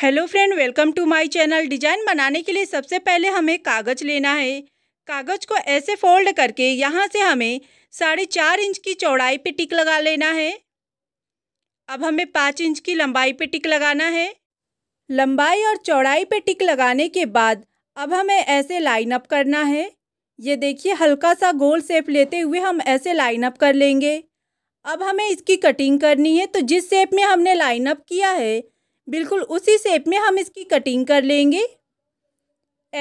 hello friend welcome to my channel design बनाने के लिए सबसे पहले हमें कागज लेना है कागज को ऐसे फोल्ड करके यहाँ से हमें साढ़े चार इंच की चौड़ाई पे टिक लगा लेना है अब हमें पाँच इंच की लंबाई पे टिक लगाना है लंबाई और चौड़ाई पे टिक लगाने के बाद अब हमें ऐसे लाइन अप करना है ये देखिए हल्का सा गोल सेप लेते हुए हम ऐसे लाइन अप कर लेंगे अब हमें इसकी कटिंग करनी है तो जिस सेप में हमने लाइन अप किया है बिल्कुल उसी शेप में हम इसकी कटिंग कर लेंगे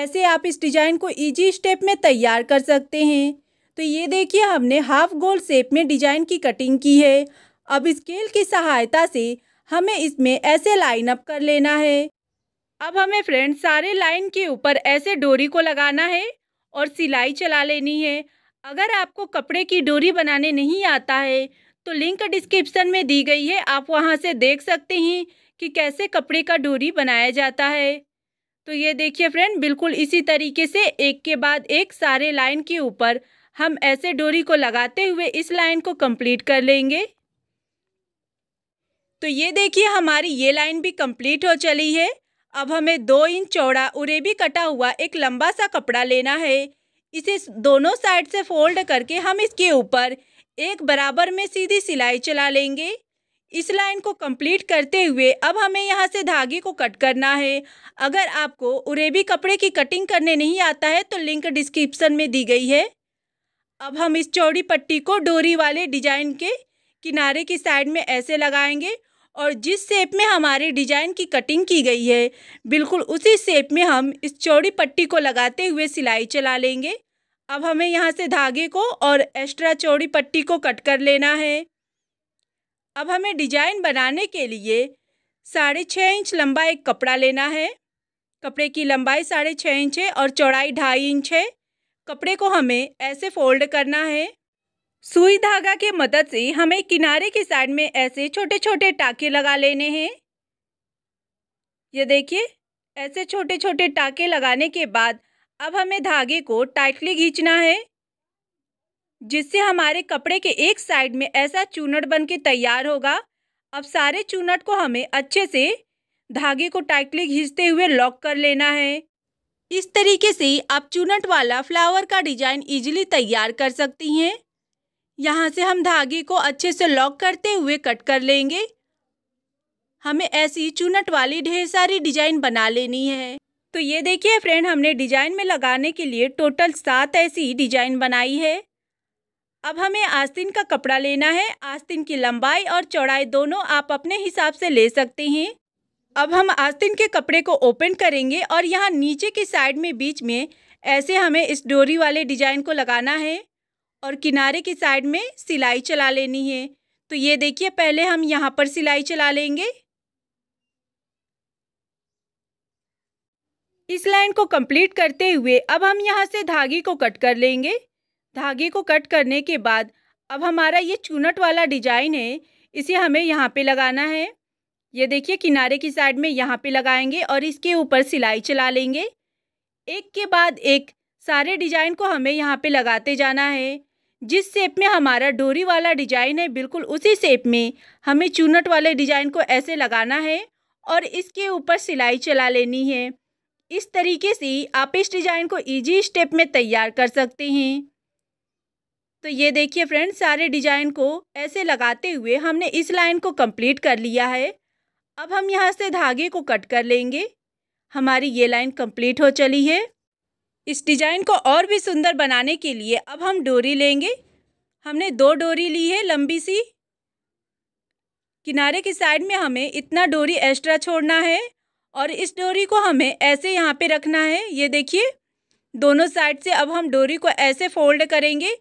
ऐसे आप इस डिज़ाइन को इजी स्टेप में तैयार कर सकते हैं तो ये देखिए हमने हाफ गोल शेप में डिज़ाइन की कटिंग की है अब स्केल की सहायता से हमें इसमें ऐसे लाइन अप कर लेना है अब हमें फ्रेंड्स सारे लाइन के ऊपर ऐसे डोरी को लगाना है और सिलाई चला लेनी है अगर आपको कपड़े की डोरी बनाने नहीं आता है तो लिंक डिस्क्रिप्शन में दी गई है आप वहाँ से देख सकते हैं कि कैसे कपड़े का डोरी बनाया जाता है तो ये देखिए फ्रेंड बिल्कुल इसी तरीके से एक के बाद एक सारे लाइन के ऊपर हम ऐसे डोरी को लगाते हुए इस लाइन को कंप्लीट कर लेंगे तो ये देखिए हमारी ये लाइन भी कंप्लीट हो चली है अब हमें दो इंच चौड़ा उरेबी कटा हुआ एक लंबा सा कपड़ा लेना है इसे दोनों साइड से फोल्ड करके हम इसके ऊपर एक बराबर में सीधी सिलाई चला लेंगे इस लाइन को कंप्लीट करते हुए अब हमें यहाँ से धागे को कट करना है अगर आपको उरेबी कपड़े की कटिंग करने नहीं आता है तो लिंक डिस्क्रिप्सन में दी गई है अब हम इस चौड़ी पट्टी को डोरी वाले डिजाइन के किनारे की साइड में ऐसे लगाएंगे और जिस शेप में हमारे डिजाइन की कटिंग की गई है बिल्कुल उसी शेप में हम इस चौड़ी पट्टी को लगाते हुए सिलाई चला लेंगे अब हमें यहाँ से धागे को और एक्स्ट्रा चौड़ी पट्टी को कट कर लेना है अब हमें डिजाइन बनाने के लिए साढ़े छः इंच लंबा एक कपड़ा लेना है कपड़े की लंबाई साढ़े छः इंच है और चौड़ाई ढाई इंच है कपड़े को हमें ऐसे फोल्ड करना है सुई धागा के मदद से हमें किनारे के साइड में ऐसे छोटे छोटे टाके लगा लेने हैं ये देखिए ऐसे छोटे छोटे टाके लगाने के बाद अब हमें धागे को टाइटली खींचना है जिससे हमारे कपड़े के एक साइड में ऐसा चूनट बन के तैयार होगा अब सारे चूनट को हमें अच्छे से धागे को टाइटली घिसते हुए लॉक कर लेना है इस तरीके से आप चूनट वाला फ्लावर का डिजाइन इजीली तैयार कर सकती हैं यहाँ से हम धागे को अच्छे से लॉक करते हुए कट कर लेंगे हमें ऐसी चूनट वाली ढेर सारी डिजाइन बना लेनी है तो ये देखिए फ्रेंड हमने डिजाइन में लगाने के लिए टोटल सात ऐसी डिजाइन बनाई है अब हमें आस्तीन का कपड़ा लेना है आस्तीन की लंबाई और चौड़ाई दोनों आप अपने हिसाब से ले सकते हैं अब हम आस्तीन के कपड़े को ओपन करेंगे और यहाँ नीचे के साइड में बीच में ऐसे हमें इस डोरी वाले डिजाइन को लगाना है और किनारे की साइड में सिलाई चला लेनी है तो ये देखिए पहले हम यहाँ पर सिलाई चला लेंगे इस लाइन को कंप्लीट करते हुए अब हम यहाँ से धागे को कट कर लेंगे धागे को कट करने के बाद अब हमारा ये चूनट वाला डिजाइन है इसे हमें यहाँ पे लगाना है ये देखिए किनारे की साइड में यहाँ पे लगाएंगे और इसके ऊपर सिलाई चला लेंगे एक के बाद एक सारे डिजाइन को हमें यहाँ पे लगाते जाना है जिस शेप में हमारा डोरी वाला डिजाइन है बिल्कुल उसी शेप में हमें चूनट वाले डिजाइन को ऐसे लगाना है और इसके ऊपर सिलाई चला लेनी है इस तरीके से आप इस डिज़ाइन को इजी स्टेप में तैयार कर सकते हैं तो ये देखिए फ्रेंड्स सारे डिजाइन को ऐसे लगाते हुए हमने इस लाइन को कंप्लीट कर लिया है अब हम यहाँ से धागे को कट कर लेंगे हमारी ये लाइन कंप्लीट हो चली है इस डिज़ाइन को और भी सुंदर बनाने के लिए अब हम डोरी लेंगे हमने दो डोरी ली है लंबी सी किनारे की साइड में हमें इतना डोरी एक्स्ट्रा छोड़ना है और इस डोरी को हमें ऐसे यहाँ पे रखना है ये देखिए दोनों साइड से अब हम डोरी को ऐसे फोल्ड करेंगे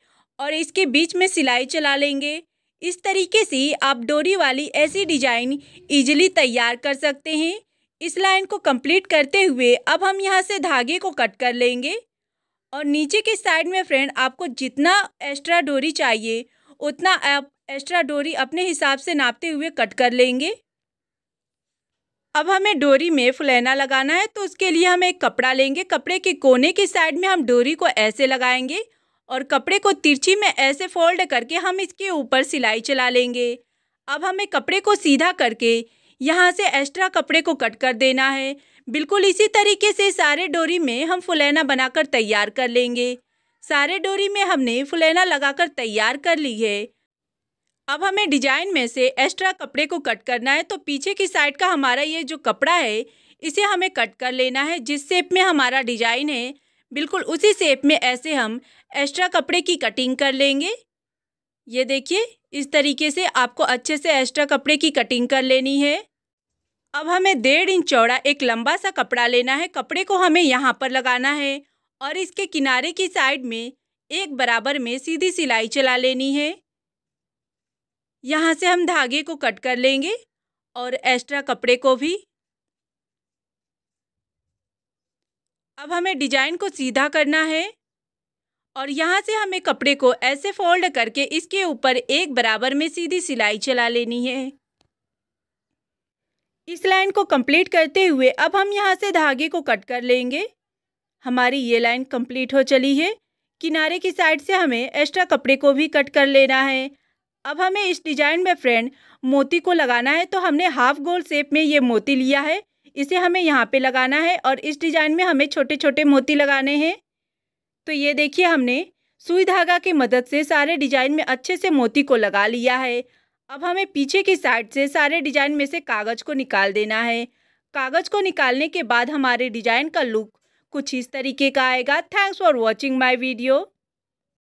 और इसके बीच में सिलाई चला लेंगे इस तरीके से आप डोरी वाली ऐसी डिजाइन इजीली तैयार कर सकते हैं इस लाइन को कंप्लीट करते हुए अब हम यहाँ से धागे को कट कर लेंगे और नीचे के साइड में फ्रेंड आपको जितना एक्स्ट्रा डोरी चाहिए उतना आप एक्स्ट्रा डोरी अपने हिसाब से नापते हुए कट कर लेंगे अब हमें डोरी में फुलैना लगाना है तो उसके लिए हम एक कपड़ा लेंगे कपड़े के कोने के साइड में हम डोरी को ऐसे लगाएंगे और कपड़े को तिरछी में ऐसे फोल्ड करके हम इसके ऊपर सिलाई चला लेंगे अब हमें कपड़े को सीधा करके यहाँ से एक्स्ट्रा कपड़े को कट कर देना है बिल्कुल इसी तरीके से सारे डोरी में हम फुलैना बनाकर तैयार कर लेंगे सारे डोरी में हमने फुलैना लगाकर तैयार कर ली है अब हमें डिजाइन में से एक्स्ट्रा कपड़े को कट करना है तो पीछे की साइड का हमारा ये जो कपड़ा है इसे हमें कट कर लेना है जिस शेप में हमारा डिजाइन है बिल्कुल उसी सेप में ऐसे हम एक्स्ट्रा कपड़े की कटिंग कर लेंगे ये देखिए इस तरीके से आपको अच्छे से एक्स्ट्रा कपड़े की कटिंग कर लेनी है अब हमें डेढ़ इंच चौड़ा एक लंबा सा कपड़ा लेना है कपड़े को हमें यहाँ पर लगाना है और इसके किनारे की साइड में एक बराबर में सीधी सिलाई चला लेनी है यहाँ से हम धागे को कट कर लेंगे और एक्स्ट्रा कपड़े को भी अब हमें डिजाइन को सीधा करना है और यहाँ से हमें कपड़े को ऐसे फोल्ड करके इसके ऊपर एक बराबर में सीधी सिलाई चला लेनी है इस लाइन को कंप्लीट करते हुए अब हम यहाँ से धागे को कट कर लेंगे हमारी ये लाइन कंप्लीट हो चली है किनारे की साइड से हमें एक्स्ट्रा कपड़े को भी कट कर लेना है अब हमें इस डिजाइन में फ्रेंड मोती को लगाना है तो हमने हाफ गोल शेप में ये मोती लिया है इसे हमें यहाँ पे लगाना है और इस डिज़ाइन में हमें छोटे छोटे मोती लगाने हैं तो ये देखिए हमने सुई धागा की मदद से सारे डिजाइन में अच्छे से मोती को लगा लिया है अब हमें पीछे की साइड से सारे डिजाइन में से कागज़ को निकाल देना है कागज़ को निकालने के बाद हमारे डिजाइन का लुक कुछ इस तरीके का आएगा thanks for watching my video